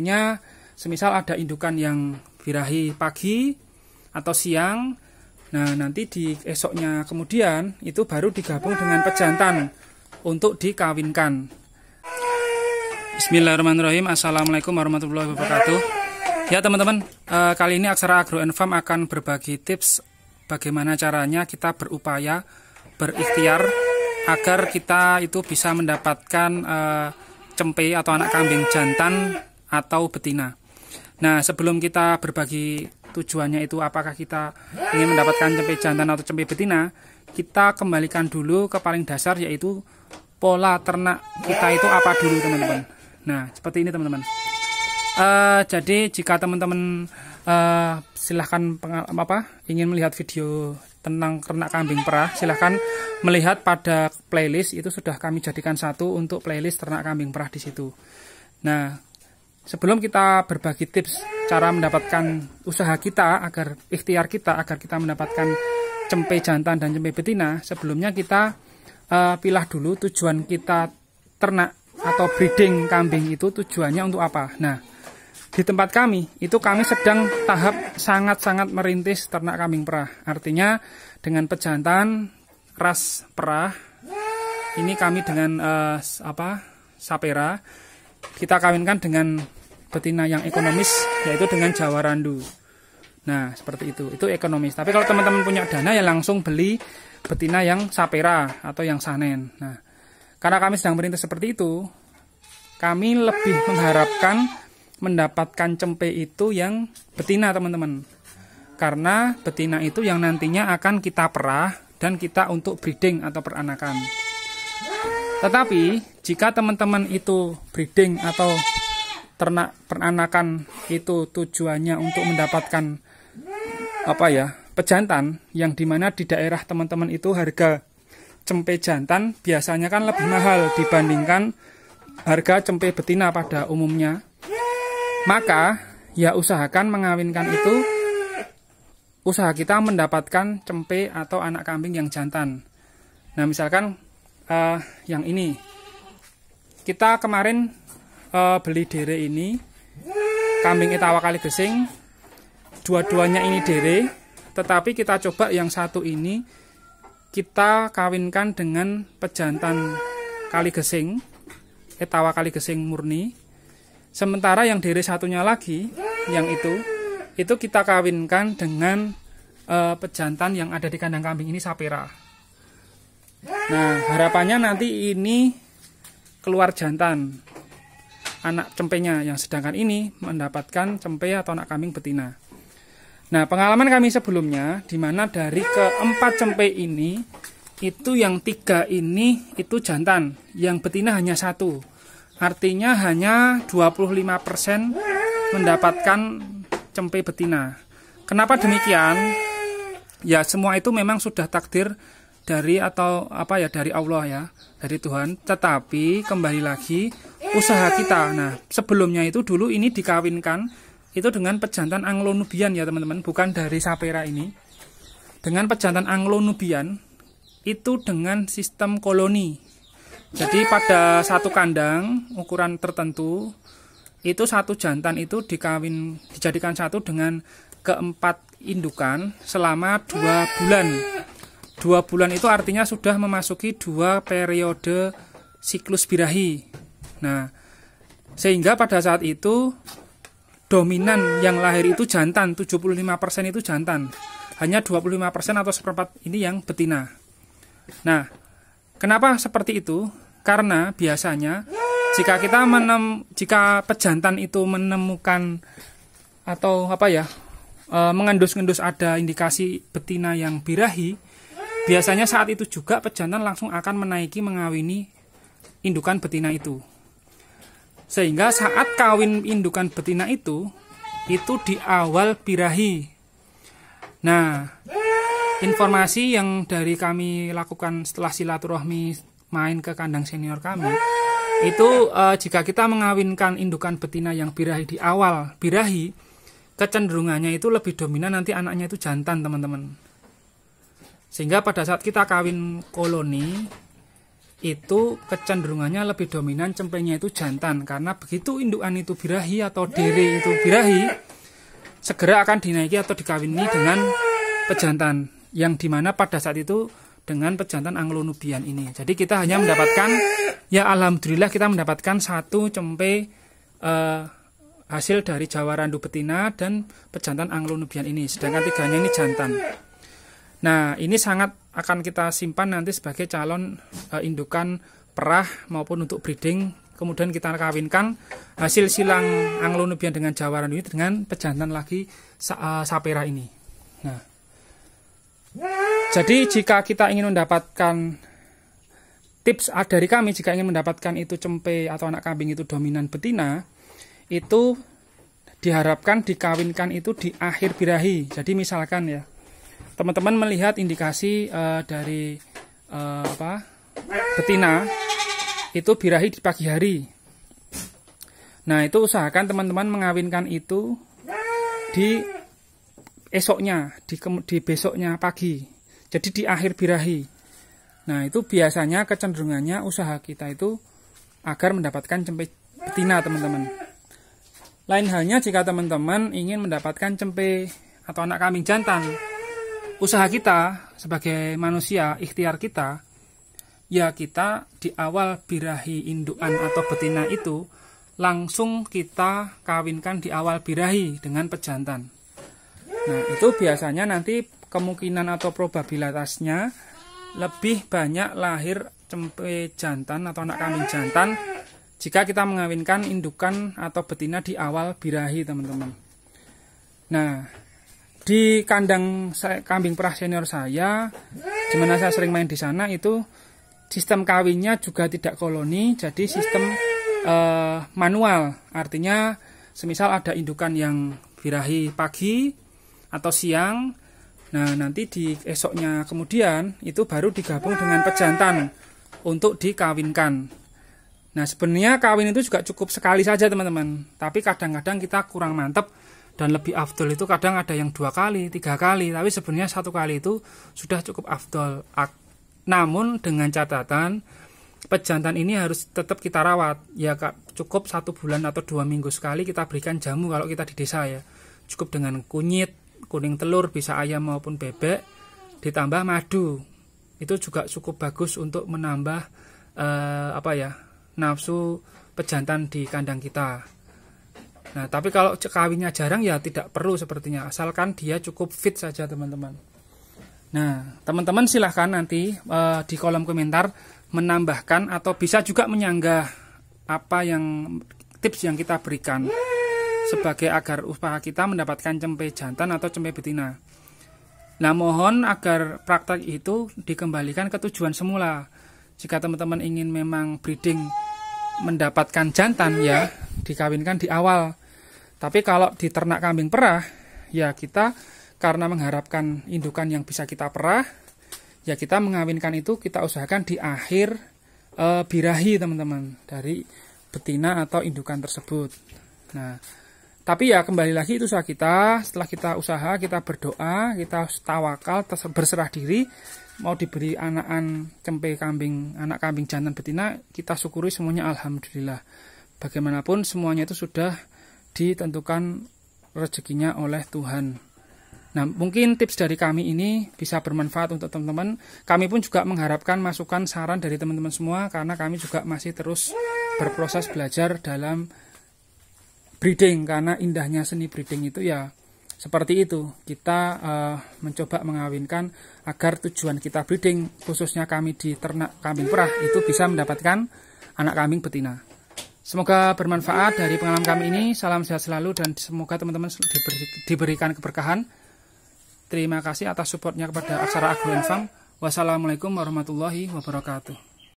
Nya, semisal ada indukan yang birahi pagi atau siang, nah nanti di esoknya kemudian itu baru digabung dengan pejantan untuk dikawinkan. Bismillahirrahmanirrahim. Assalamualaikum warahmatullahi wabarakatuh. Ya teman-teman, eh, kali ini Aksara Agro Farm akan berbagi tips bagaimana caranya kita berupaya berikhtiar agar kita itu bisa mendapatkan eh, cempe atau anak kambing jantan atau betina. Nah, sebelum kita berbagi tujuannya itu apakah kita ingin mendapatkan cempe jantan atau cempe betina, kita kembalikan dulu ke paling dasar yaitu pola ternak kita itu apa dulu teman-teman. Nah, seperti ini teman-teman. Uh, jadi jika teman-teman uh, silahkan apa ingin melihat video tentang ternak kambing perah, silahkan melihat pada playlist itu sudah kami jadikan satu untuk playlist ternak kambing perah di situ. Nah, Sebelum kita berbagi tips cara mendapatkan usaha kita agar ikhtiar kita agar kita mendapatkan cempe jantan dan cempe betina, sebelumnya kita uh, pilah dulu tujuan kita ternak atau breeding kambing itu tujuannya untuk apa. Nah, di tempat kami itu kami sedang tahap sangat-sangat merintis ternak kambing perah. Artinya dengan pejantan ras perah ini kami dengan uh, apa sapera kita kawinkan dengan betina yang ekonomis yaitu dengan Jawa Randu. Nah, seperti itu. Itu ekonomis. Tapi kalau teman-teman punya dana ya langsung beli betina yang sapera atau yang sanen. Nah, karena kami sedang merintis seperti itu, kami lebih mengharapkan mendapatkan cempe itu yang betina, teman-teman. Karena betina itu yang nantinya akan kita perah dan kita untuk breeding atau peranakan. Tetapi jika teman-teman itu breeding atau ternak peranakan itu tujuannya untuk mendapatkan apa ya pejantan yang dimana di daerah teman-teman itu harga cempe jantan biasanya kan lebih mahal dibandingkan harga cempe betina pada umumnya maka ya usahakan mengawinkan itu usaha kita mendapatkan cempe atau anak kambing yang jantan nah misalkan uh, yang ini kita kemarin uh, beli dere ini kambing etawa kali gesing dua-duanya ini dere tetapi kita coba yang satu ini kita kawinkan dengan pejantan kali gesing etawa kali gesing murni sementara yang dere satunya lagi yang itu itu kita kawinkan dengan uh, pejantan yang ada di kandang kambing ini sapera Nah, harapannya nanti ini keluar jantan anak cempenya yang sedangkan ini mendapatkan cempe atau anak kambing betina. Nah, pengalaman kami sebelumnya di mana dari keempat cempe ini itu yang tiga ini itu jantan, yang betina hanya satu. Artinya hanya 25% mendapatkan cempe betina. Kenapa demikian? Ya, semua itu memang sudah takdir dari atau apa ya dari Allah ya dari Tuhan tetapi kembali lagi usaha kita nah sebelumnya itu dulu ini dikawinkan itu dengan pejantan Anglo Nubian ya teman-teman bukan dari Sapera ini dengan pejantan Anglo Nubian itu dengan sistem koloni jadi pada satu kandang ukuran tertentu itu satu jantan itu dikawin dijadikan satu dengan keempat indukan selama dua bulan Dua bulan itu artinya sudah memasuki dua periode siklus birahi. Nah, sehingga pada saat itu dominan yang lahir itu jantan, 75% itu jantan. Hanya 25% atau seperempat ini yang betina. Nah, kenapa seperti itu? Karena biasanya jika kita menem jika pejantan itu menemukan atau apa ya e, mengendus-endus ada indikasi betina yang birahi Biasanya saat itu juga pejantan langsung akan menaiki mengawini indukan betina itu. Sehingga saat kawin indukan betina itu, itu di awal birahi. Nah, informasi yang dari kami lakukan setelah silaturahmi main ke kandang senior kami, itu eh, jika kita mengawinkan indukan betina yang birahi di awal birahi, kecenderungannya itu lebih dominan nanti anaknya itu jantan teman-teman sehingga pada saat kita kawin koloni itu kecenderungannya lebih dominan cempenya itu jantan karena begitu indukan itu birahi atau diri itu birahi segera akan dinaiki atau dikawini dengan pejantan yang dimana pada saat itu dengan pejantan Anglo-Nubian ini. Jadi kita hanya mendapatkan ya alhamdulillah kita mendapatkan satu cempe eh, hasil dari Jawa Randu betina dan pejantan Anglo-Nubian ini. Sedangkan tiganya ini jantan. Nah, ini sangat akan kita simpan nanti sebagai calon e, indukan perah maupun untuk breeding. Kemudian kita kawinkan hasil silang Anglo-Nubian dengan Jawara ini dengan pejantan lagi sa, e, sapera ini. Nah, jadi jika kita ingin mendapatkan tips ah, dari kami jika ingin mendapatkan itu cempe atau anak kambing itu dominan betina, itu diharapkan dikawinkan itu di akhir birahi. Jadi misalkan ya, teman-teman melihat indikasi uh, dari uh, apa betina itu birahi di pagi hari nah itu usahakan teman-teman mengawinkan itu di esoknya di, di besoknya pagi jadi di akhir birahi nah itu biasanya kecenderungannya usaha kita itu agar mendapatkan cempe betina teman-teman lain halnya jika teman-teman ingin mendapatkan cempe atau anak kambing jantan usaha kita sebagai manusia, ikhtiar kita, ya kita di awal birahi indukan atau betina itu langsung kita kawinkan di awal birahi dengan pejantan. Nah, itu biasanya nanti kemungkinan atau probabilitasnya lebih banyak lahir cempe jantan atau anak kambing jantan jika kita mengawinkan indukan atau betina di awal birahi, teman-teman. Nah, di kandang saya, kambing perah senior saya dimana saya sering main di sana itu sistem kawinnya juga tidak koloni jadi sistem uh, manual artinya semisal ada indukan yang birahi pagi atau siang nah nanti di esoknya kemudian itu baru digabung dengan pejantan untuk dikawinkan nah sebenarnya kawin itu juga cukup sekali saja teman-teman tapi kadang-kadang kita kurang mantep dan lebih afdol itu kadang ada yang dua kali tiga kali tapi sebenarnya satu kali itu sudah cukup afdol namun dengan catatan pejantan ini harus tetap kita rawat ya kak cukup satu bulan atau dua minggu sekali kita berikan jamu kalau kita di desa ya cukup dengan kunyit kuning telur bisa ayam maupun bebek ditambah madu itu juga cukup bagus untuk menambah eh, apa ya nafsu pejantan di kandang kita Nah, tapi kalau kawinnya jarang ya tidak perlu sepertinya, asalkan dia cukup fit saja teman-teman. Nah, teman-teman silahkan nanti e, di kolom komentar menambahkan atau bisa juga menyanggah apa yang tips yang kita berikan sebagai agar usaha kita mendapatkan cempe jantan atau cempe betina. Nah, mohon agar praktek itu dikembalikan ke tujuan semula. Jika teman-teman ingin memang breeding mendapatkan jantan ya dikawinkan di awal. Tapi kalau di ternak kambing perah ya kita karena mengharapkan indukan yang bisa kita perah ya kita mengawinkan itu kita usahakan di akhir e, birahi teman-teman dari betina atau indukan tersebut. Nah, tapi ya kembali lagi itu usaha kita, setelah kita usaha, kita berdoa, kita tawakal, berserah diri, mau diberi anakan cempe kambing, anak kambing jantan betina, kita syukuri semuanya alhamdulillah. Bagaimanapun semuanya itu sudah ditentukan rezekinya oleh Tuhan. Nah, mungkin tips dari kami ini bisa bermanfaat untuk teman-teman. Kami pun juga mengharapkan masukan saran dari teman-teman semua karena kami juga masih terus berproses belajar dalam breeding karena indahnya seni breeding itu ya seperti itu, kita uh, mencoba mengawinkan agar tujuan kita breeding, khususnya kami di ternak kambing perah, itu bisa mendapatkan anak kambing betina. Semoga bermanfaat dari pengalaman kami ini. Salam sehat selalu dan semoga teman-teman diberi, diberikan keberkahan. Terima kasih atas supportnya kepada Aksara Agro Farm. Wassalamualaikum warahmatullahi wabarakatuh.